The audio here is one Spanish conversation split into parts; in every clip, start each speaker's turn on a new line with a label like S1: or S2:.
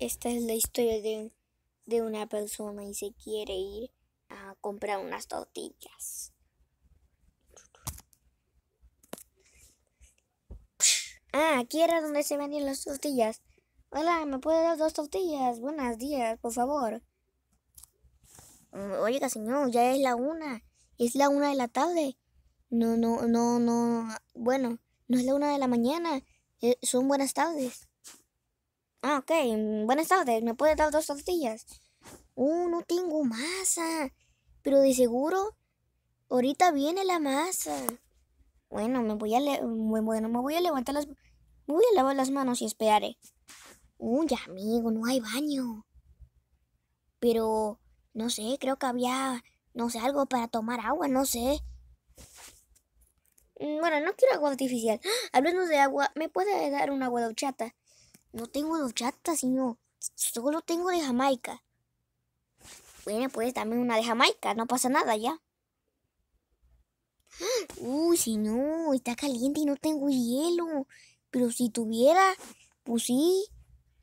S1: Esta es la historia de, una persona y se quiere ir a comprar unas tortillas. Ah, aquí era donde se vendían las tortillas. Hola, ¿me puede dar dos tortillas? Buenos días, por favor. Mm, oiga, señor, ya es la una. Es la una de la tarde. No, no, no, no. Bueno, no es la una de la mañana. Eh, son buenas tardes. Ah, ok. Buenas tardes. ¿Me puede dar dos tortillas? Uh, no tengo masa. Pero de seguro, ahorita viene la masa. Bueno, me voy a, le bueno, me voy a levantar las... voy a lavar las manos y esperaré. Uy, uh, amigo, no hay baño. Pero, no sé, creo que había, no sé, algo para tomar agua, no sé. Mm, bueno, no quiero agua artificial. ¡Ah! Hablando de agua, ¿me puede dar una agua de no tengo los chatas, sino solo tengo de Jamaica. Bueno, pues también una de Jamaica, no pasa nada ya. Uy, si no, está caliente y no tengo hielo. Pero si tuviera, pues sí.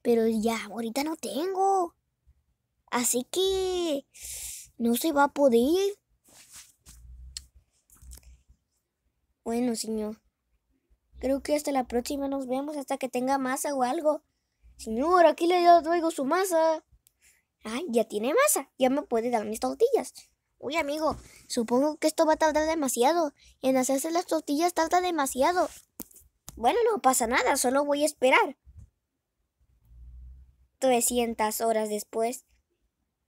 S1: Pero ya, ahorita no tengo. Así que no se va a poder. Bueno, señor. Creo que hasta la próxima nos vemos hasta que tenga masa o algo. Señor, aquí le traigo su masa. Ah, ya tiene masa. Ya me puede dar mis tortillas. Uy, amigo, supongo que esto va a tardar demasiado. En hacerse las tortillas tarda demasiado. Bueno, no pasa nada, solo voy a esperar. 300 horas después.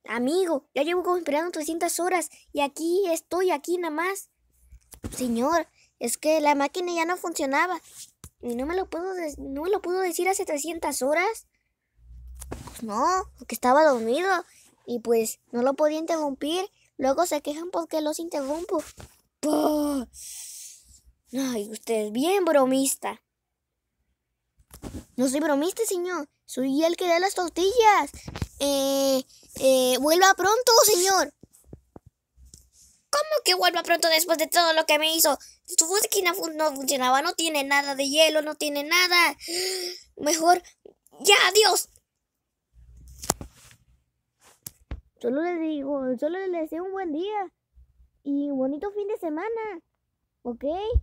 S1: Amigo, ya llevo esperando 300 horas y aquí estoy, aquí nada más. Señor, es que la máquina ya no funcionaba. Y no me lo puedo, no lo pudo decir hace 300 horas. Pues no, porque estaba dormido. Y pues no lo podía interrumpir. Luego se quejan porque los interrumpo. no Ay, usted es bien bromista. No soy bromista, señor. Soy el que da las tortillas. Eh, eh, vuelva pronto, señor. ¿Cómo que vuelva pronto después de todo lo que me hizo? Su máquina no funcionaba, no tiene nada de hielo, no tiene nada. Mejor, ya, adiós. Solo le digo, solo les deseo un buen día y un bonito fin de semana, ¿ok?